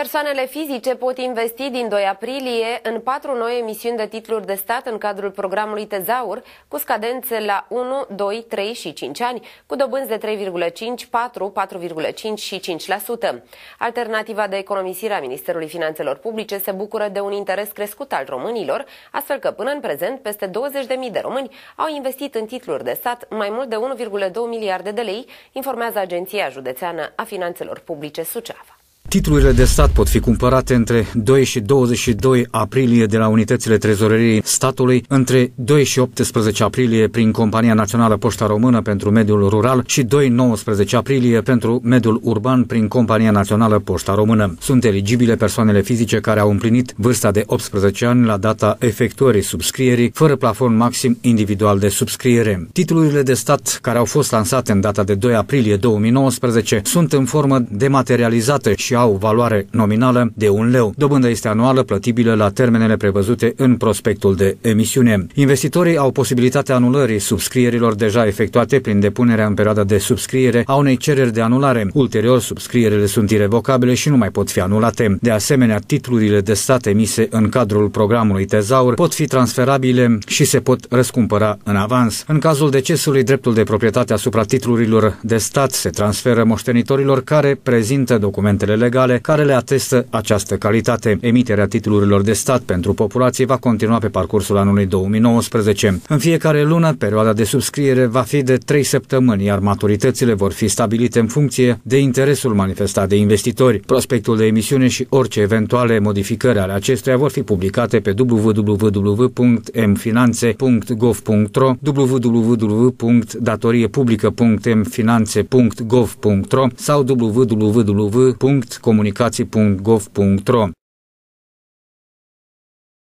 Persoanele fizice pot investi din 2 aprilie în patru noi emisiuni de titluri de stat în cadrul programului Tezaur, cu scadențe la 1, 2, 3 și 5 ani, cu dobânzi de 3,5, 4, 4,5 și 5%. Alternativa de economisire a Ministerului Finanțelor Publice se bucură de un interes crescut al românilor, astfel că până în prezent peste 20.000 de români au investit în titluri de stat mai mult de 1,2 miliarde de lei, informează Agenția Județeană a Finanțelor Publice Suceava. Titlurile de stat pot fi cumpărate între 2 și 22 aprilie de la unitățile trezoreriei statului, între 2 și 18 aprilie prin Compania Națională Poșta Română pentru mediul rural și 2-19 aprilie pentru mediul urban prin Compania Națională Poșta Română. Sunt eligibile persoanele fizice care au împlinit vârsta de 18 ani la data efectuării subscrierii, fără plafon maxim individual de subscriere. Titlurile de stat care au fost lansate în data de 2 aprilie 2019 sunt în formă dematerializată și au au valoare nominală de un leu. Dobânda este anuală plătibilă la termenele prevăzute în prospectul de emisiune. Investitorii au posibilitatea anulării subscrierilor deja efectuate prin depunerea în perioada de subscriere a unei cereri de anulare. Ulterior, subscrierele sunt irevocabile și nu mai pot fi anulate. De asemenea, titlurile de stat emise în cadrul programului Tezaur pot fi transferabile și se pot răscumpăra în avans. În cazul decesului, dreptul de proprietate asupra titlurilor de stat se transferă moștenitorilor care prezintă documentele legale legale care le atestă această calitate. Emiterea titlurilor de stat pentru populație va continua pe parcursul anului 2019. În fiecare lună, perioada de subscriere va fi de 3 săptămâni, iar maturitățile vor fi stabilite în funcție de interesul manifestat de investitori. Prospectul de emisiune și orice eventuale modificări ale acestuia vor fi publicate pe www.mfinanțe.gov.ro, www.datoriepublică.mfinanțe.gov.ro sau www.mfinanțe.gov.ro comunicații.gov.ro.